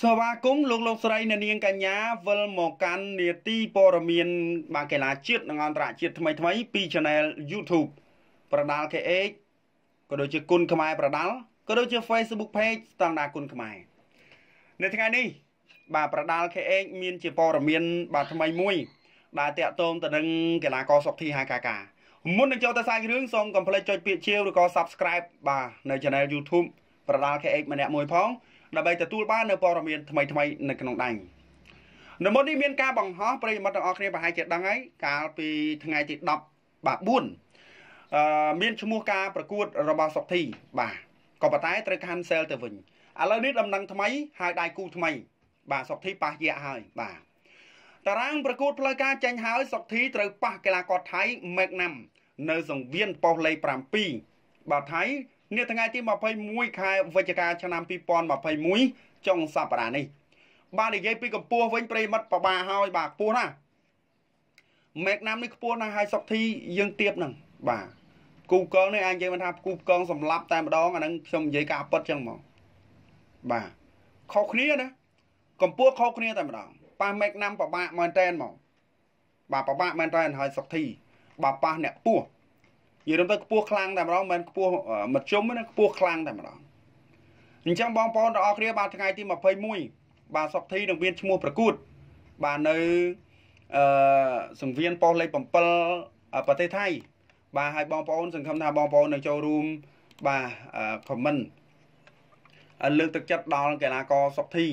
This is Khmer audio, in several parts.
សវាគមលោកលោកស្រីអ្នកនាងកញ្ញាវិលមកកាន់នេតិព័រមានបានកីឡាជាតិនិងអន្តរជាតិថ្មីថ្មីពី Channel YouTube ប្រដាល់ KH ក៏ដូចជាគុណខ្មែរប្រដាល់ក៏ដូចជា Facebook Page ស្តង់ដារគុណខ្មែរនៅថ្ងៃនេះបាទប្រដាល់ KH មានជាព័រមានបាទថ្មីមួយដែលតាក់ទងទៅនឹងកីឡាករសុកធី HKK មុននឹងចូលទៅសាច់រឿងសូមកុំភ្លេចចុចពាក្យជាវឬក៏ Subscribe បាទនៅ Channel YouTube ប្រដាល់ KH ម្នាក់មួយផងដើម្បីទទួលបាននូវព័ត៌មានថ្មីៗនៅក្នុងដៃនៅមុននេះមានការបង្ហោះប្រិយមិត្តទាំងអស់គ្នាប្រហែលជាដឹងហើយកាលពីថ្ងៃទី10បាទ4អឺមានឈ្មោះការប្រកួតរបស់សុកធី បាទក៏ប៉ុន្តែត្រូវ cancel ទៅវិញឥឡូវនេះដំណឹងថ្មីហើយដៃគូថ្មី បាទសុកធីប៉ះយៈហើយបាទតារាងប្រកួតផ្លូវការចេញហើយសុកធីត្រូវប៉ះកីឡាករថៃ Magnum នៅសង្វៀនប៉ុស្តិ៍លេខ7បាទថៃនាថ្ងៃទី21ខែវិច្ឆិកាឆ្នាំ2021ចុងសប្តាហ៍នេះបាទនិយាយពីកម្ពស់វិញប្រិមិត្តប្របាហើយបាទខ្ពស់ណាស់មេកណាំនេះខ្ពស់ណាស់ហើយសុកធីយើងទៀបនឹងបាទគូកងនេះអាចនិយាយថាគូកងសម្លាប់តែម្ដងអាហ្នឹងខ្ញុំនិយាយការពិតចឹងហ្មងបាទខុសគ្នាណាកម្ពស់ខុសគ្នាតែម្ដងប៉ះមេកណាំប្របាក់មែនតែនហ្មងបាទប្របាក់មែនតែនហើយសុកធីបាទប៉ះអ្នកពោះនិយាយរំទៅខ្ពស់ខ្លាំងតែម្ដងមិនមែនខ្ពស់មធ្យមណាខ្ពស់ខ្លាំងតែម្ដងអញ្ចឹងបងប្អូនទាំងអស់គ្នាបាទថ្ងៃទី21បាទសុកធីនឹងមានឈ្មោះប្រកួតបាទនៅអឺសង្វៀនប៉ុស្តិ៍លេខ7ប្រទេសថៃបាទហើយបងប្អូនសង្ឃឹមថាបងប្អូននឹងចូលរួមបាទខមមិនលើកទឹកចិត្តដល់កីឡាករសុកធី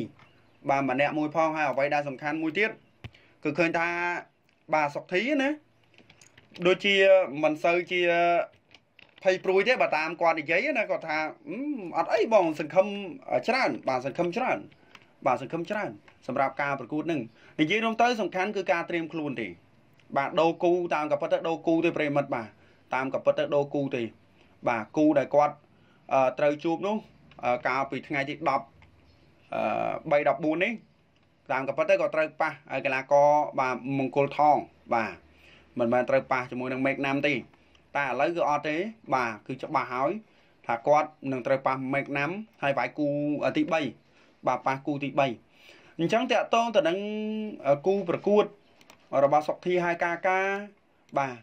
បាទម្នាក់មួយផងហើយអ្វីដែលសំខាន់មួយទៀតគឺឃើញថាបាទសុកធីណាដូចជាមិនសូវជាភ័យព្រួយទេបើតាមគាត់និយាយណាគាត់ថាអត់អីបងសង្ឃឹមច្រើន បាទសង្ឃឹមច្រើន បាទសង្ឃឹមច្រើនសម្រាប់ការប្រកួតនឹងនិយាយរួមទៅសំខាន់គឺការត្រៀមខ្លួនទេបាទដូគូតាមកពិតទៅដូគូទេប្រិមិត្តបាទតាមកពិតទៅដូគូទេបាទគូដែលគាត់ត្រូវជួបនោះកាលពីថ្ងៃទី10 3 14នេះ តាមកពិតទៅក៏ត្រូវប៉ះឲ្យកីឡាករបាទមង្គលថងបាទមិនមែនត្រូវប៉ះជាមួយនឹងមេឃណាំទេតែឥឡូវគឺអត់ទេបាទគឺច្បាស់ហើយថាគាត់នឹងត្រូវប៉ះមេឃណាំហើយវាយគូទី3បាទប៉ះគូទី3អញ្ចឹងតកតងទៅនឹងគូប្រកួតរបស់សុកធីហើយកាកាបាទ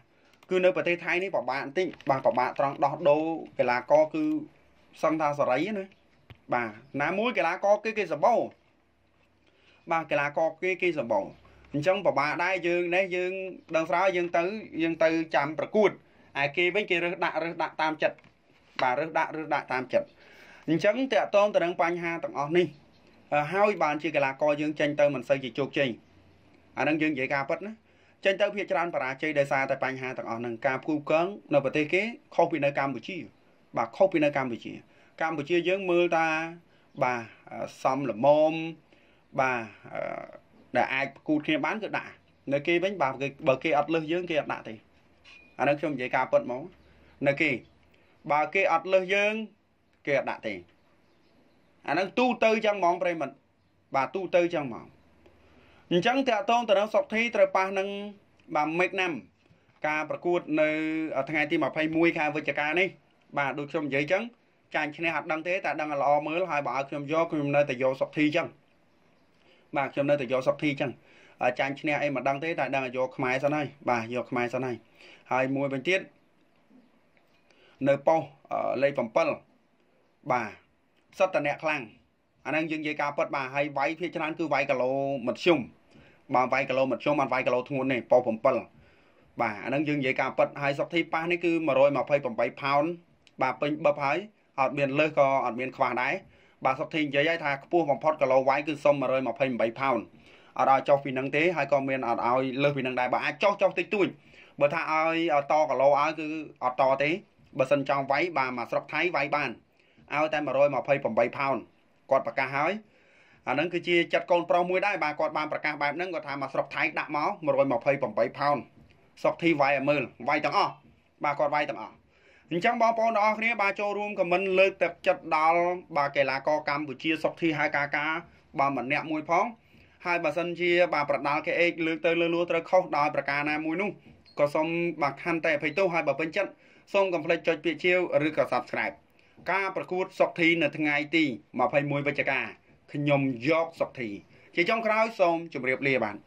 គឺនៅប្រទេសថៃនេះពិបាកបន្តិចបាទពិបាកត្រង់ដោះដូរកីឡាករគឺសឹងថាសេរីណាបាទណាមួយកីឡាករគេគេសម្បូរបាទកីឡាករគេគេសម្បូរអញ្ចឹងពិបាកដែរយើងនេះយើងដឹងស្រោយើងទៅយើងទៅចាំប្រកួតឯគេវិញគេរើសដាក់រើសដាក់តាមចិត្តបាទរើសដាក់រើសដាក់តាមចិត្តអញ្ចឹងតកតងទៅនឹងបញ្ហាទាំងអស់នេះហើយបានជាកីឡាករយើងចេញទៅមិនសូវជាជោគជ័យអានឹងយើងនិយាយការពិតណាចេញទៅភាគច្រើនបរាជ័យដោយសារតែបញ្ហាទាំងអស់ហ្នឹងការផ្គូផ្គងនៅប្រទេសគេខុសពីនៅកម្ពុជាបាទខុសពីនៅកម្ពុជាកម្ពុជាយើងមើលតាបាទសំលមមបាទដែលអាចគូតគ្នាបានគឺដាក់នៅគេវិញបើគេបើគេអត់លើសយើងគេអត់ដាក់ទេអានឹងខ្ញុំនិយាយការពិតហ្មងនៅគេបើគេអត់លើសយើងគេអត់ដាក់ទេអានឹងទូទៅចឹងហ្មងប្រិមិត្តបាទទូទៅចឹងហ្មងអញ្ចឹងតកតងទៅនឹងសុកធីត្រូវប៉ះនឹងបាទមេកណាំការប្រកួតនៅថ្ងៃទី21ខែវិច្ឆិកានេះបាទដូចខ្ញុំនិយាយចឹង ចាញ់ឈ្នះអត់ដឹងទេតែដឹងឲ្យល្អមើលហើយបើឲ្យខ្ញុំយកខ្ញុំនៅតែយកសុកធីចឹងបាទខ្ញុំនៅតែយកសុកធីចឹងចាញ់ឈ្នះអីមិនដឹងទេតែដឹងតែយកខ្មែរសិនហើយបាទយកខ្មែរសិនហើយហើយមួយវិញទៀតនៅប៉ុសលេខ7បាទសត្វតអ្នកខ្លាំងអាហ្នឹងយើងនិយាយការពិតបាទហើយវាយភាគច្រើនគឺវាយគីឡូមធ្យមបាទវាយគីឡូមធ្យមអត់វាយគីឡូធ្ងន់ទេប៉ុស7បាទអាហ្នឹងយើងនិយាយការពិតហើយសុកធីប៉ះនេះគឺ128ផោនបាទពេញបឹបហើយអត់មានលើសក៏អត់មានខ្វះដែរបាទសុកធីនិយាយឲ្យថាខ្ពស់បំផុតគីឡូវ៉ៃគឺសុំ128ផោនអត់ឲ្យចុះពីនឹងទេហើយក៏មានអត់ឲ្យលើសពីនឹងដែរបើអាចចុះចុះតិចតួចបើថាឲ្យតគីឡូឲ្យគឺអត់តទេបើសិនចង់វាយបាទមកស្រុកថៃវាយបានឲ្យតែ128ផោនគាត់ប្រកាសហើយអានឹងគឺជាចាត់កូនប្រុសមួយដែរបាទគាត់បានប្រកាសបែបហ្នឹងគាត់ថាមកស្រុកថៃដាក់មក128ផោនសុកធីវាយឲ្យមើលវាយទាំងអស់បាទគាត់វាយទាំងអស់អញ្ចឹងបងប្អូនទាំងអស់គ្នាបាទចូលរួមខមមិនលើកទឹកចិត្តដល់បាទកីឡាករកម្ពុជាសុខធីហៅកាកាបាទម្នាក់មួយផងហើយបើសិនជាបាទប្រដាល់ KH លើកទៅលើលួត្រូវខុសដោយប្រការណាមួយនោះក៏សូមបាទខន្តីអភ័យទោសហើយបើពេញចិត្តសូមកុំភ្លេចចុចពាក្យជាវឬក៏ Subscribe ការប្រកួតសុកធីនៅថ្ងៃទី21វិច្ឆិកាខ្ញុំយកសុកធីជាចុងក្រោយសូមជម្រាបលាបាទ